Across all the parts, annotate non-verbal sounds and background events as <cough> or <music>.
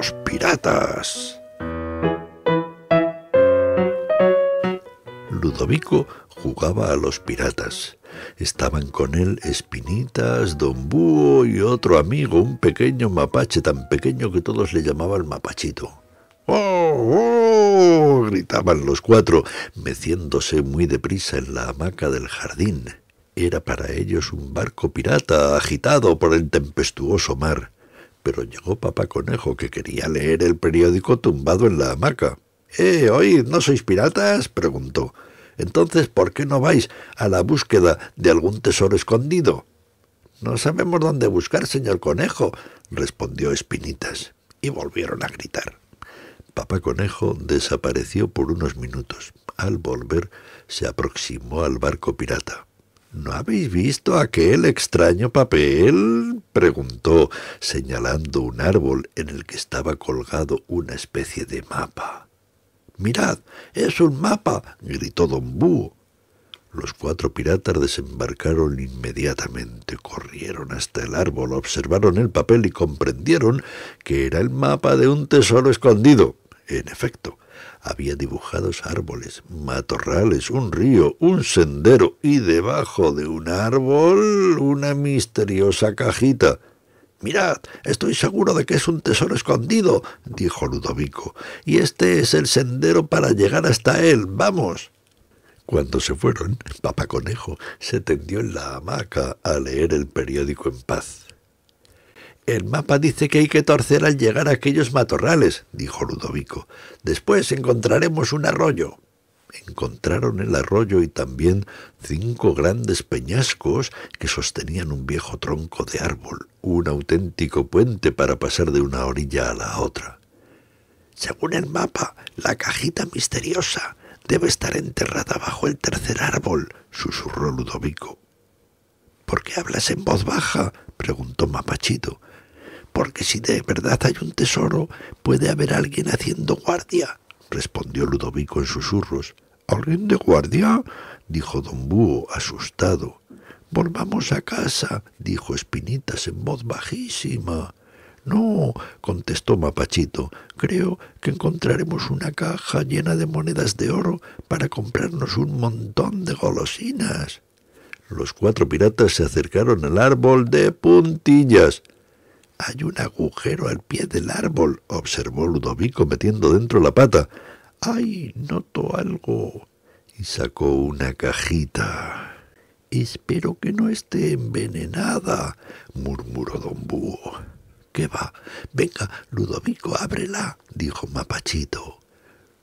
los piratas. Ludovico jugaba a los piratas. Estaban con él Espinitas, Don Búho y otro amigo, un pequeño mapache, tan pequeño que todos le llamaban Mapachito. ¡Oh, oh! gritaban los cuatro, meciéndose muy deprisa en la hamaca del jardín. Era para ellos un barco pirata agitado por el tempestuoso mar. Pero llegó papá conejo que quería leer el periódico tumbado en la hamaca. —¡Eh, oíd, no sois piratas! —preguntó. —Entonces, ¿por qué no vais a la búsqueda de algún tesoro escondido? —No sabemos dónde buscar, señor conejo —respondió Espinitas. Y volvieron a gritar. Papá Conejo desapareció por unos minutos. Al volver, se aproximó al barco pirata. ¿No habéis visto aquel extraño papel? preguntó, señalando un árbol en el que estaba colgado una especie de mapa. —¡Mirad, es un mapa! —gritó don Búho. Los cuatro piratas desembarcaron inmediatamente, corrieron hasta el árbol, observaron el papel y comprendieron que era el mapa de un tesoro escondido. En efecto, había dibujados árboles, matorrales, un río, un sendero y debajo de un árbol una misteriosa cajita. Mirad, estoy seguro de que es un tesoro escondido, dijo Ludovico, y este es el sendero para llegar hasta él. Vamos. Cuando se fueron, papá conejo se tendió en la hamaca a leer el periódico en paz. El mapa dice que hay que torcer al llegar a aquellos matorrales, dijo Ludovico. Después encontraremos un arroyo. Encontraron el arroyo y también cinco grandes peñascos que sostenían un viejo tronco de árbol, un auténtico puente para pasar de una orilla a la otra. Según el mapa, la cajita misteriosa debe estar enterrada bajo el tercer árbol, susurró Ludovico. ¿Por qué hablas en voz baja? preguntó Mapachito. Porque si de verdad hay un tesoro, puede haber alguien haciendo guardia, respondió Ludovico en susurros. ¿Alguien de guardia? dijo don Búho, asustado. Volvamos a casa, dijo Espinitas en voz bajísima. No, contestó Mapachito, creo que encontraremos una caja llena de monedas de oro para comprarnos un montón de golosinas. Los cuatro piratas se acercaron al árbol de puntillas. Hay un agujero al pie del árbol, observó Ludovico metiendo dentro la pata. ¡Ay! Noto algo. Y sacó una cajita. Espero que no esté envenenada, murmuró don Búho. ¿Qué va? Venga, Ludovico, ábrela, dijo Mapachito.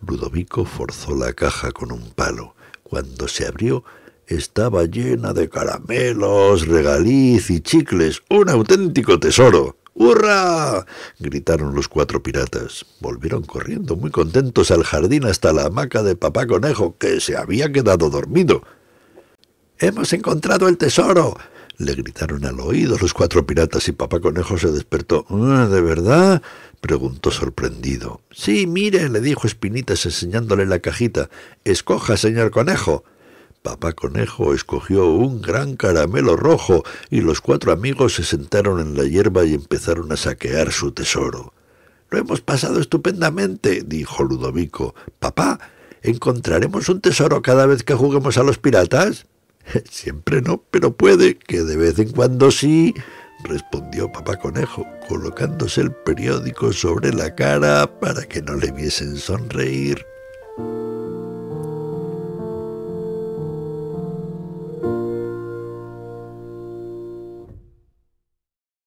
Ludovico forzó la caja con un palo. Cuando se abrió, estaba llena de caramelos, regaliz y chicles, un auténtico tesoro. ¡Hurra! gritaron los cuatro piratas. Volvieron corriendo muy contentos al jardín hasta la hamaca de papá conejo, que se había quedado dormido. ¡Hemos encontrado el tesoro! le gritaron al oído los cuatro piratas y papá conejo se despertó. Ah, ¿De verdad? preguntó sorprendido. Sí, mire, le dijo Espinitas enseñándole la cajita. Escoja, señor conejo. Papá Conejo escogió un gran caramelo rojo y los cuatro amigos se sentaron en la hierba y empezaron a saquear su tesoro. Lo hemos pasado estupendamente, dijo Ludovico. Papá, ¿encontraremos un tesoro cada vez que juguemos a los piratas? <laughs> Siempre no, pero puede que de vez en cuando sí, respondió papá conejo, colocándose el periódico sobre la cara para que no le viesen sonreír.